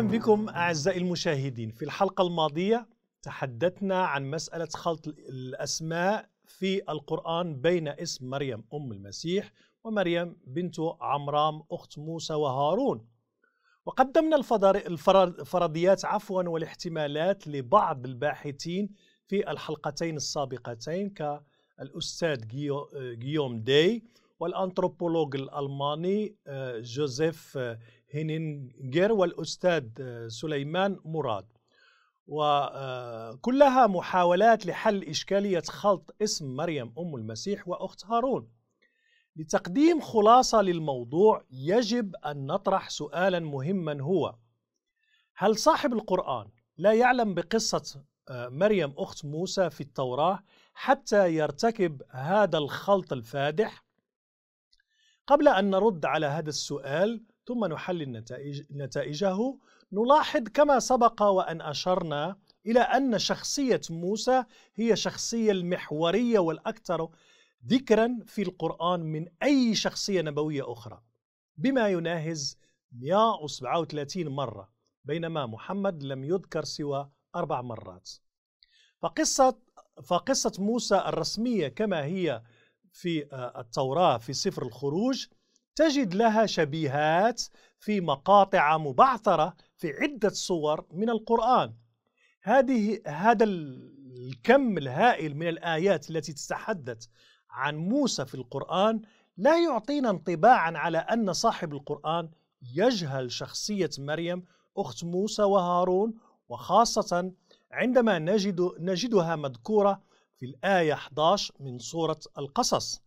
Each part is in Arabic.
اهلا بكم اعزائي المشاهدين في الحلقه الماضيه تحدثنا عن مساله خلط الاسماء في القران بين اسم مريم ام المسيح ومريم بنت عمرام اخت موسى وهارون وقدمنا الفرضيات عفوا والاحتمالات لبعض الباحثين في الحلقتين السابقتين كالاستاذ جيوم داي والانثروبولوج الالماني آه، جوزيف آه، هينينجر والأستاذ آه، سليمان مراد وكلها آه، محاولات لحل إشكالية خلط اسم مريم أم المسيح وأخت هارون لتقديم خلاصة للموضوع يجب أن نطرح سؤالا مهما هو هل صاحب القرآن لا يعلم بقصة آه، مريم أخت موسى في التوراة حتى يرتكب هذا الخلط الفادح؟ قبل أن نرد على هذا السؤال ثم نحلل نتائج نتائجه نلاحظ كما سبق وأن أشرنا إلى أن شخصية موسى هي شخصية المحورية والأكثر ذكرا في القرآن من أي شخصية نبوية أخرى بما يناهز 137 مرة بينما محمد لم يذكر سوى أربع مرات فقصة, فقصة موسى الرسمية كما هي في آه، التوراة في سفر الخروج تجد لها شبيهات في مقاطع مبعثرة في عدة صور من القرآن هذه هذا الكم الهائل من الآيات التي تتحدث عن موسى في القرآن لا يعطينا انطباعا على أن صاحب القرآن يجهل شخصية مريم أخت موسى وهارون وخاصة عندما نجد نجدها مذكورة في الآية 11 من سورة القصص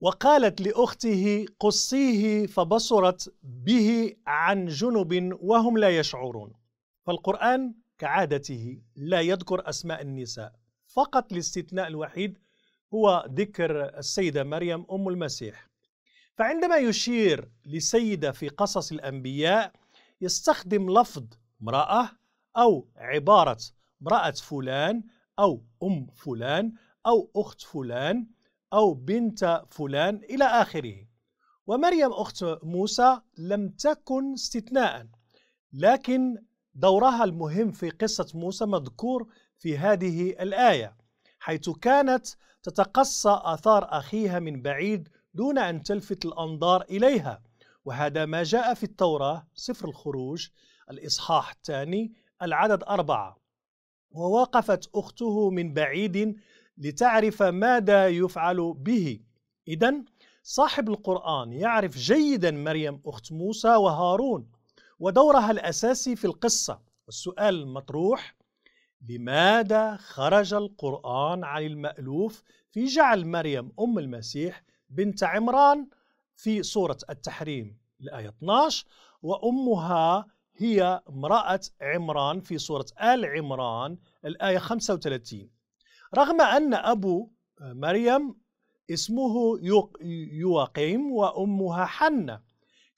وقالت لأخته قصيه فبصرت به عن جنب وهم لا يشعرون فالقرآن كعادته لا يذكر أسماء النساء فقط الاستثناء الوحيد هو ذكر السيدة مريم أم المسيح فعندما يشير لسيدة في قصص الأنبياء يستخدم لفظ امرأة أو عبارة امرأة فلان أو أم فلان أو أخت فلان أو بنت فلان إلى آخره ومريم أخت موسى لم تكن استثناء لكن دورها المهم في قصة موسى مذكور في هذه الآية حيث كانت تتقصى آثار أخيها من بعيد دون أن تلفت الأنظار إليها وهذا ما جاء في التوراة سفر الخروج الإصحاح الثاني العدد أربعة ووقفت أخته من بعيد لتعرف ماذا يفعل به إذا صاحب القرآن يعرف جيدا مريم أخت موسى وهارون ودورها الأساسي في القصة والسؤال المطروح لماذا خرج القرآن عن المألوف في جعل مريم أم المسيح بنت عمران في سورة التحريم الآية 12 وأمها هي امرأة عمران في سورة آل عمران الآية 35 رغم أن أبو آه، مريم اسمه يواقيم وأمها حنة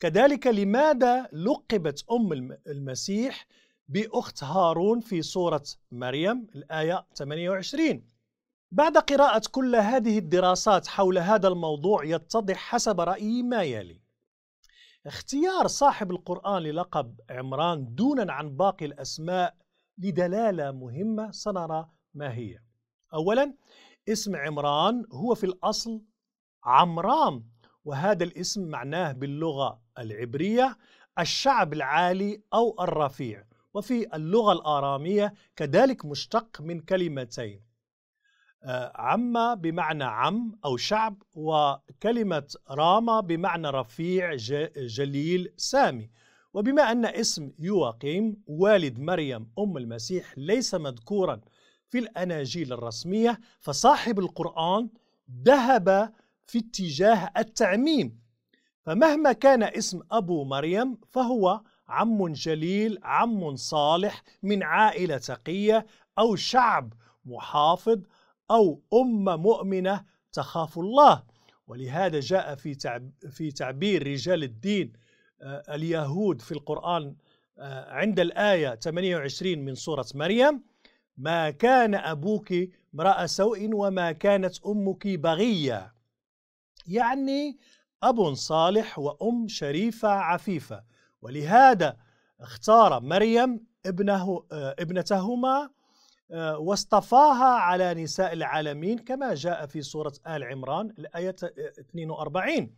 كذلك لماذا لقبت أم المسيح بأخت هارون في سورة مريم الآية 28 بعد قراءة كل هذه الدراسات حول هذا الموضوع يتضح حسب رأيي ما يلي اختيار صاحب القرآن للقب عمران دونا عن باقي الأسماء لدلالة مهمة سنرى ما هي أولا اسم عمران هو في الأصل عمرام وهذا الاسم معناه باللغة العبرية الشعب العالي أو الرفيع وفي اللغة الآرامية كذلك مشتق من كلمتين آه، عم بمعنى عم أو شعب وكلمة راما بمعنى رفيع جليل سامي وبما أن اسم يواقيم والد مريم أم المسيح ليس مذكورا في الأناجيل الرسمية فصاحب القرآن ذهب في اتجاه التعميم فمهما كان اسم أبو مريم فهو عم جليل عم صالح من عائلة تقية أو شعب محافظ أو أمة مؤمنة تخاف الله ولهذا جاء في في تعبير رجال الدين آه، اليهود في القرآن آه، عند الآية 28 من سورة مريم ما كان أبوك امرأ سوء وما كانت أمك بغية يعني أب صالح وأم شريفة عفيفة ولهذا اختار مريم ابنه آه، ابنتهما آه، واصطفاها على نساء العالمين كما جاء في سورة آل عمران الآية 42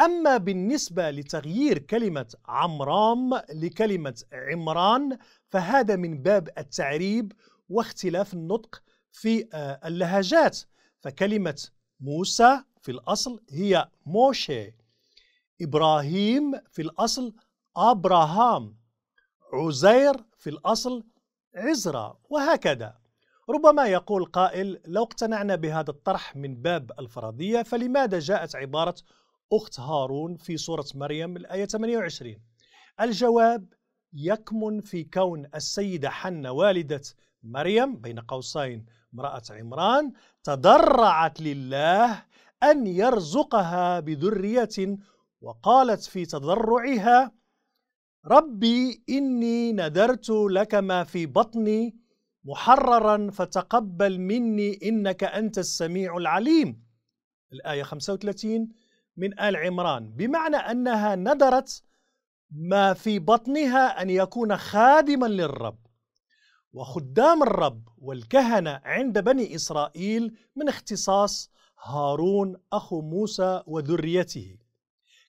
أما بالنسبة لتغيير كلمة عمرام لكلمة عمران فهذا من باب التعريب واختلاف النطق في آه، اللهجات فكلمة موسى في الأصل هي موشي إبراهيم في الأصل أبراهام عزير في الأصل عزرا وهكذا ربما يقول قائل لو اقتنعنا بهذا الطرح من باب الفرضية فلماذا جاءت عبارة أخت هارون في سورة مريم الآية 28 الجواب يكمن في كون السيدة حنة والدة مريم بين قوسين امرأة عمران تضرعت لله أن يرزقها بذرية وقالت في تضرعها ربي إني نذرت لك ما في بطني محررا فتقبل مني إنك أنت السميع العليم الآية 35 من آل عمران بمعنى أنها نذرت ما في بطنها أن يكون خادما للرب وخدام الرب والكهنة عند بني إسرائيل من اختصاص هارون أخو موسى وذريته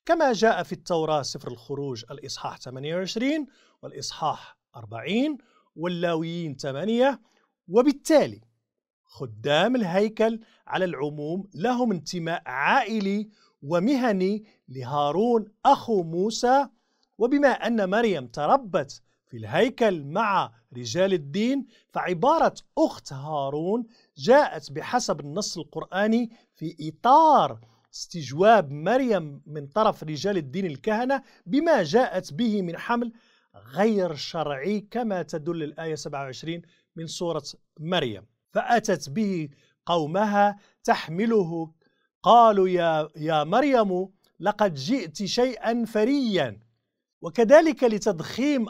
كما جاء في التوراة سفر الخروج الإصحاح 28 والإصحاح 40 واللاويين 8 وبالتالي خدام الهيكل على العموم لهم انتماء عائلي ومهني لهارون أخو موسى وبما أن مريم تربت في الهيكل مع رجال الدين فعبارة أخت هارون جاءت بحسب النص القرآني في إطار استجواب مريم من طرف رجال الدين الكهنة بما جاءت به من حمل غير شرعي كما تدل الآية 27 من سورة مريم فأتت به قومها تحمله قالوا يا, يا مريم لقد جئت شيئا فريا وكذلك لتضخيم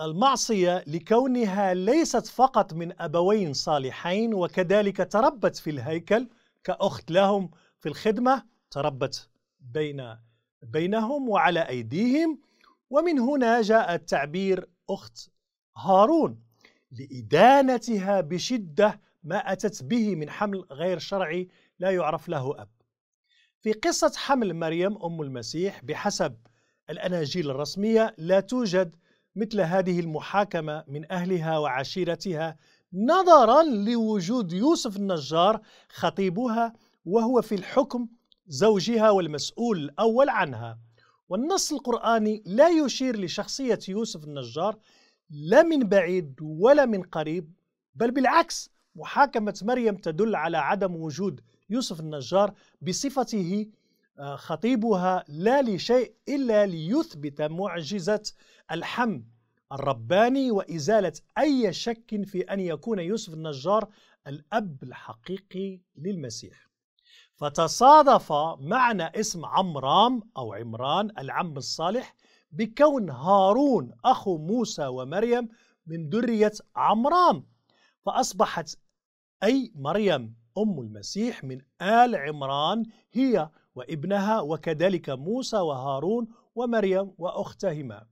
المعصية لكونها ليست فقط من أبوين صالحين وكذلك تربت في الهيكل كأخت لهم في الخدمة تربت بين بينهم وعلى أيديهم ومن هنا جاء التعبير أخت هارون لإدانتها بشدة ما أتت به من حمل غير شرعي لا يعرف له أب في قصة حمل مريم أم المسيح بحسب الأناجيل الرسمية لا توجد مثل هذه المحاكمة من أهلها وعشيرتها نظرا لوجود يوسف النجار خطيبها وهو في الحكم زوجها والمسؤول الأول عنها والنص القرآني لا يشير لشخصية يوسف النجار لا من بعيد ولا من قريب بل بالعكس محاكمة مريم تدل على عدم وجود يوسف النجار بصفته آه، خطيبها لا لشيء إلا ليثبت معجزة الحم الرباني وإزالة أي شك في أن يكون يوسف النجار الأب الحقيقي للمسيح فتصادف معنى اسم عمرام أو عمران العم الصالح بكون هارون أخو موسى ومريم من درية عمرام فأصبحت أي مريم أم المسيح من آل عمران هي وابنها وكذلك موسى وهارون ومريم واختهما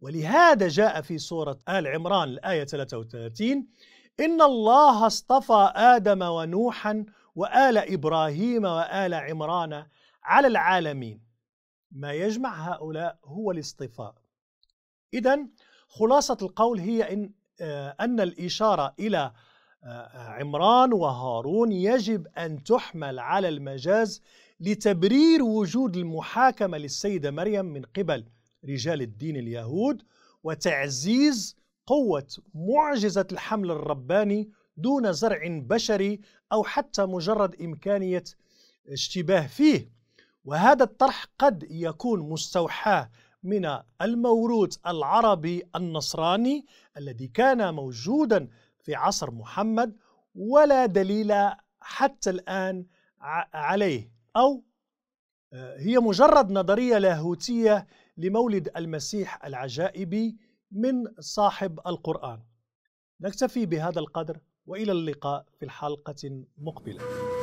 ولهذا جاء في سورة آل عمران الآية 33 إن الله اصطفى آدم ونوحا وآل إبراهيم وآل عمران على العالمين ما يجمع هؤلاء هو الاصطفاء إذا خلاصة القول هي إن, آه، أن الإشارة إلى عمران وهارون يجب أن تحمل على المجاز لتبرير وجود المحاكمة للسيدة مريم من قبل رجال الدين اليهود وتعزيز قوة معجزة الحمل الرباني دون زرع بشري أو حتى مجرد إمكانية اشتباه فيه وهذا الطرح قد يكون مستوحاه من الموروث العربي النصراني الذي كان موجودا في عصر محمد ولا دليل حتى الآن عليه أو آه، هي مجرد نظرية لاهوتية لمولد المسيح العجائبي من صاحب القرآن نكتفي بهذا القدر وإلى اللقاء في الحلقة المقبلة